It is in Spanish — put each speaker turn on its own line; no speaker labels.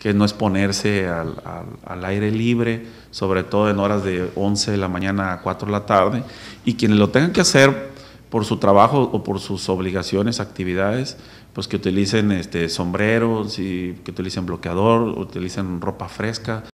que no exponerse al, al, aire libre, sobre todo en horas de 11 de la mañana a 4 de la tarde, y quienes lo tengan que hacer por su trabajo o por sus obligaciones, actividades, pues que utilicen este, sombreros, y que utilicen bloqueador, utilicen ropa fresca,